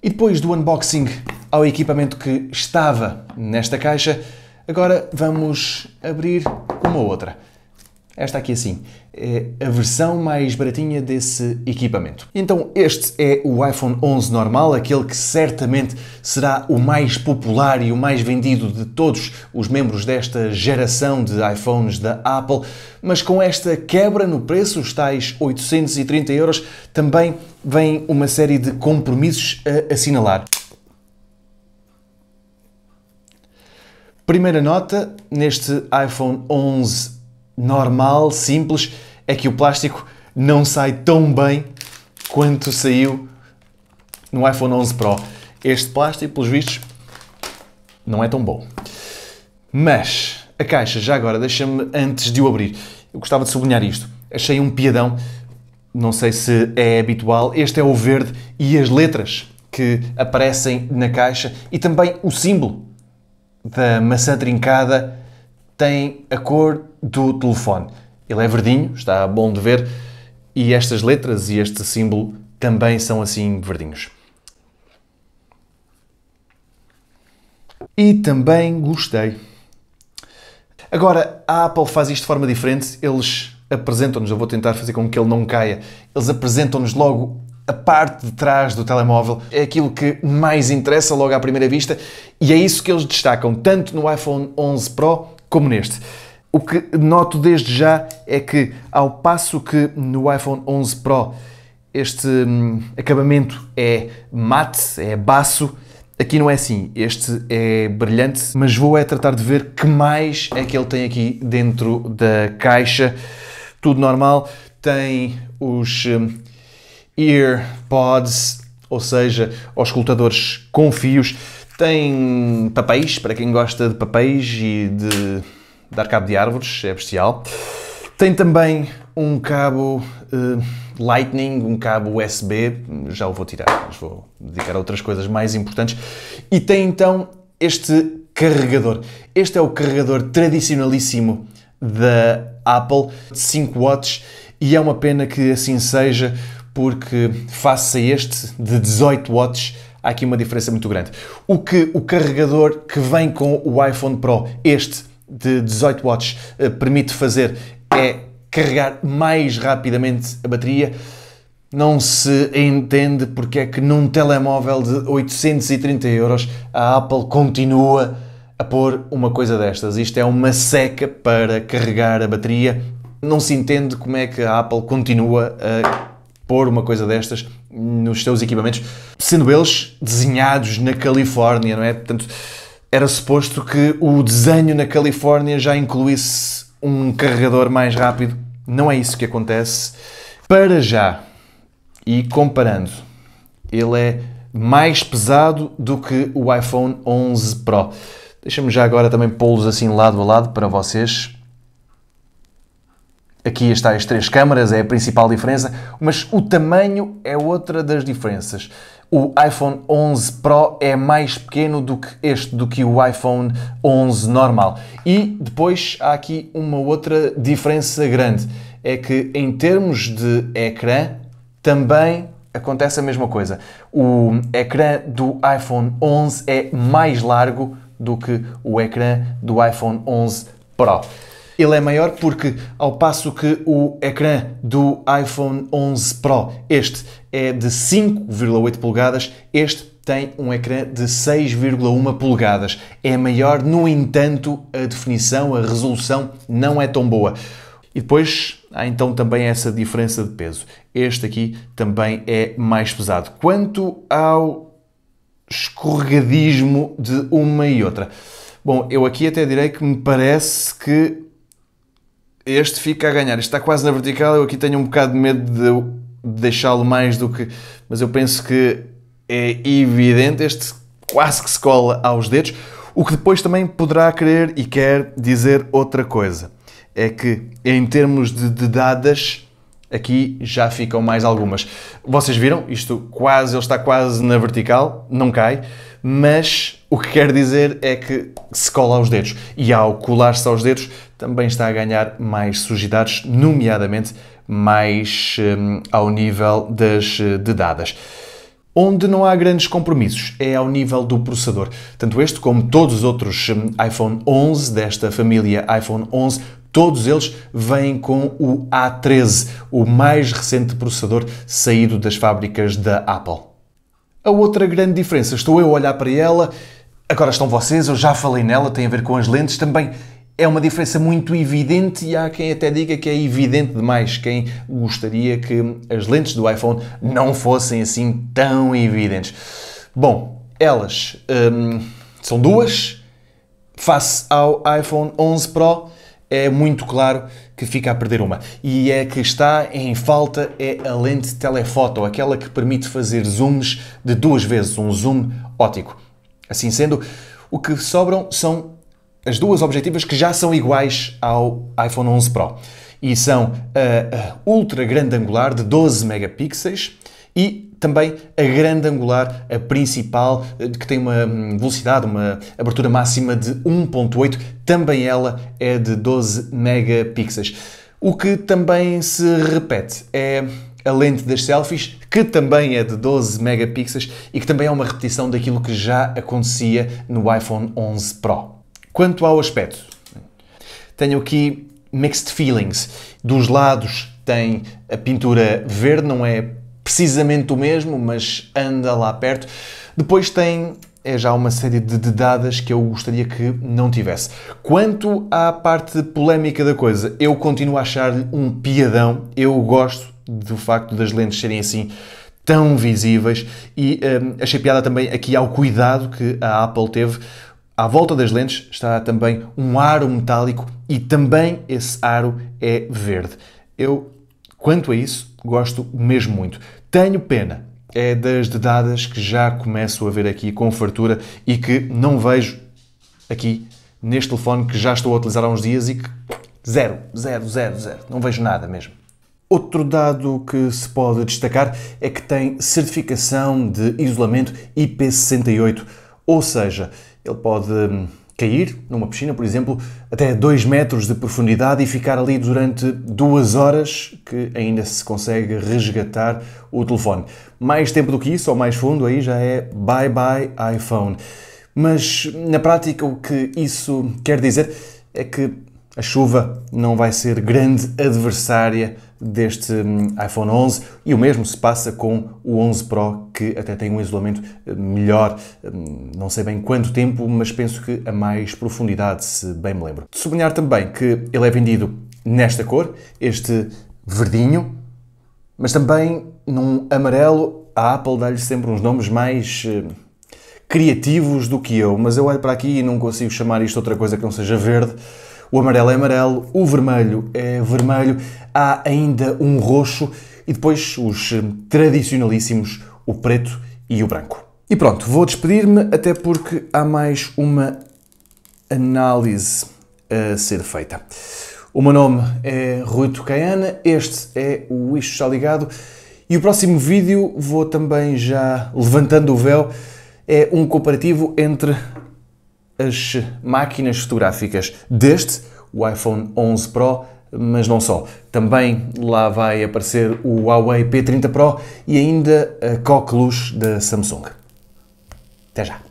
E depois do unboxing ao equipamento que estava nesta caixa, agora vamos abrir uma outra esta aqui assim, é a versão mais baratinha desse equipamento. Então este é o iPhone 11 normal, aquele que certamente será o mais popular e o mais vendido de todos os membros desta geração de iPhones da Apple, mas com esta quebra no preço, os tais 830 euros, também vem uma série de compromissos a assinalar. Primeira nota, neste iPhone 11 normal, simples, é que o plástico não sai tão bem quanto saiu no iPhone 11 Pro. Este plástico, pelos vistos, não é tão bom. Mas a caixa, já agora, deixa-me antes de o abrir. Eu gostava de sublinhar isto. Achei um piadão, não sei se é habitual. Este é o verde e as letras que aparecem na caixa e também o símbolo da maçã trincada tem a cor do telefone. Ele é verdinho, está bom de ver, e estas letras e este símbolo também são assim verdinhos. E também gostei. Agora, a Apple faz isto de forma diferente. Eles apresentam-nos, eu vou tentar fazer com que ele não caia, eles apresentam-nos logo a parte de trás do telemóvel, é aquilo que mais interessa logo à primeira vista e é isso que eles destacam tanto no iPhone 11 Pro como neste. O que noto desde já é que, ao passo que no iPhone 11 Pro este hum, acabamento é mate, é baço, aqui não é assim. Este é brilhante, mas vou é tratar de ver que mais é que ele tem aqui dentro da caixa. Tudo normal, tem os hum, EarPods, ou seja, os escutadores com fios, tem papéis, para quem gosta de papéis e de dar cabo de árvores, é bestial. Tem também um cabo uh, Lightning, um cabo USB, já o vou tirar, mas vou dedicar a outras coisas mais importantes. E tem então este carregador. Este é o carregador tradicionalíssimo da Apple, de 5 watts, e é uma pena que assim seja, porque face a este de 18 watts, há aqui uma diferença muito grande. O que o carregador que vem com o iPhone Pro, este de 18 watts, eh, permite fazer é carregar mais rapidamente a bateria. Não se entende porque é que num telemóvel de 830 euros a Apple continua a pôr uma coisa destas. Isto é uma seca para carregar a bateria. Não se entende como é que a Apple continua a pôr uma coisa destas nos seus equipamentos, sendo eles desenhados na Califórnia, não é? Portanto, era suposto que o desenho na Califórnia já incluísse um carregador mais rápido. Não é isso que acontece. Para já, e comparando, ele é mais pesado do que o iPhone 11 Pro. Deixa-me já agora também pô-los assim lado a lado para vocês Aqui está as três câmaras, é a principal diferença, mas o tamanho é outra das diferenças. O iPhone 11 Pro é mais pequeno do que este, do que o iPhone 11 normal. E depois há aqui uma outra diferença grande, é que em termos de ecrã também acontece a mesma coisa. O ecrã do iPhone 11 é mais largo do que o ecrã do iPhone 11 Pro. Ele é maior porque, ao passo que o ecrã do iPhone 11 Pro, este é de 5,8 polegadas, este tem um ecrã de 6,1 polegadas. É maior, no entanto, a definição, a resolução não é tão boa. E depois há então também essa diferença de peso. Este aqui também é mais pesado. Quanto ao escorregadismo de uma e outra. Bom, eu aqui até direi que me parece que este fica a ganhar. está quase na vertical. Eu aqui tenho um bocado de medo de deixá-lo mais do que. Mas eu penso que é evidente. Este quase que se cola aos dedos. O que depois também poderá querer e quer dizer outra coisa. É que em termos de, de dadas. Aqui já ficam mais algumas. Vocês viram? Isto quase, ele está quase na vertical, não cai mas o que quer dizer é que se cola aos dedos. E ao colar-se aos dedos, também está a ganhar mais sujidades, nomeadamente mais hum, ao nível das eh, dedadas. Onde não há grandes compromissos é ao nível do processador. Tanto este como todos os outros hum, iPhone 11 desta família iPhone 11 Todos eles vêm com o A13, o mais recente processador saído das fábricas da Apple. A outra grande diferença, estou eu a olhar para ela, agora estão vocês, eu já falei nela, tem a ver com as lentes também. É uma diferença muito evidente e há quem até diga que é evidente demais, quem gostaria que as lentes do iPhone não fossem assim tão evidentes. Bom, elas hum, são duas, face ao iPhone 11 Pro é muito claro que fica a perder uma. E é que está em falta é a lente telefoto, aquela que permite fazer zooms de duas vezes, um zoom ótico Assim sendo, o que sobram são as duas objetivas que já são iguais ao iPhone 11 Pro. E são a ultra grande angular de 12 megapixels e também a grande angular, a principal, eh, que tem uma hum, velocidade, uma abertura máxima de 1.8, também ela é de 12 megapixels. O que também se repete é a lente das selfies, que também é de 12 megapixels e que também é uma repetição daquilo que já acontecia no iPhone 11 Pro. Quanto ao aspecto, tenho aqui mixed feelings. Dos lados tem a pintura verde, não é precisamente o mesmo, mas anda lá perto. Depois tem é já uma série de dadas que eu gostaria que não tivesse. Quanto à parte polémica da coisa, eu continuo a achar-lhe um piadão. Eu gosto do facto das lentes serem assim tão visíveis e hum, achei piada também aqui ao cuidado que a Apple teve. À volta das lentes está também um aro metálico e também esse aro é verde. Eu, quanto a isso, gosto mesmo muito. Tenho pena, é das dedadas que já começo a ver aqui com fartura e que não vejo aqui neste telefone que já estou a utilizar há uns dias e que zero, zero, zero, zero, não vejo nada mesmo. Outro dado que se pode destacar é que tem certificação de isolamento IP68, ou seja, ele pode hum, cair numa piscina, por exemplo, até 2 metros de profundidade e ficar ali durante duas horas que ainda se consegue resgatar o telefone. Mais tempo do que isso, ou mais fundo, aí já é bye bye iPhone. Mas na prática, o que isso quer dizer é que a chuva não vai ser grande adversária deste hum, iPhone 11 e o mesmo se passa com o 11 Pro que até tem um isolamento hum, melhor, hum, não sei bem quanto tempo, mas penso que a mais profundidade, se bem me lembro. De sublinhar também que ele é vendido nesta cor, este verdinho, mas também num amarelo. A Apple dá-lhe sempre uns nomes mais criativos do que eu, mas eu olho para aqui e não consigo chamar isto outra coisa que não seja verde o amarelo é amarelo, o vermelho é vermelho, há ainda um roxo e depois os hum, tradicionalíssimos, o preto e o branco. E pronto, vou despedir-me, até porque há mais uma análise a ser feita. O meu nome é Rui Tocaiana, este é o Isto Está Ligado e o próximo vídeo vou também já levantando o véu é um comparativo entre as máquinas fotográficas deste, o iPhone 11 Pro, mas não só. Também lá vai aparecer o Huawei P30 Pro e ainda a Coqueluche da Samsung. Até já!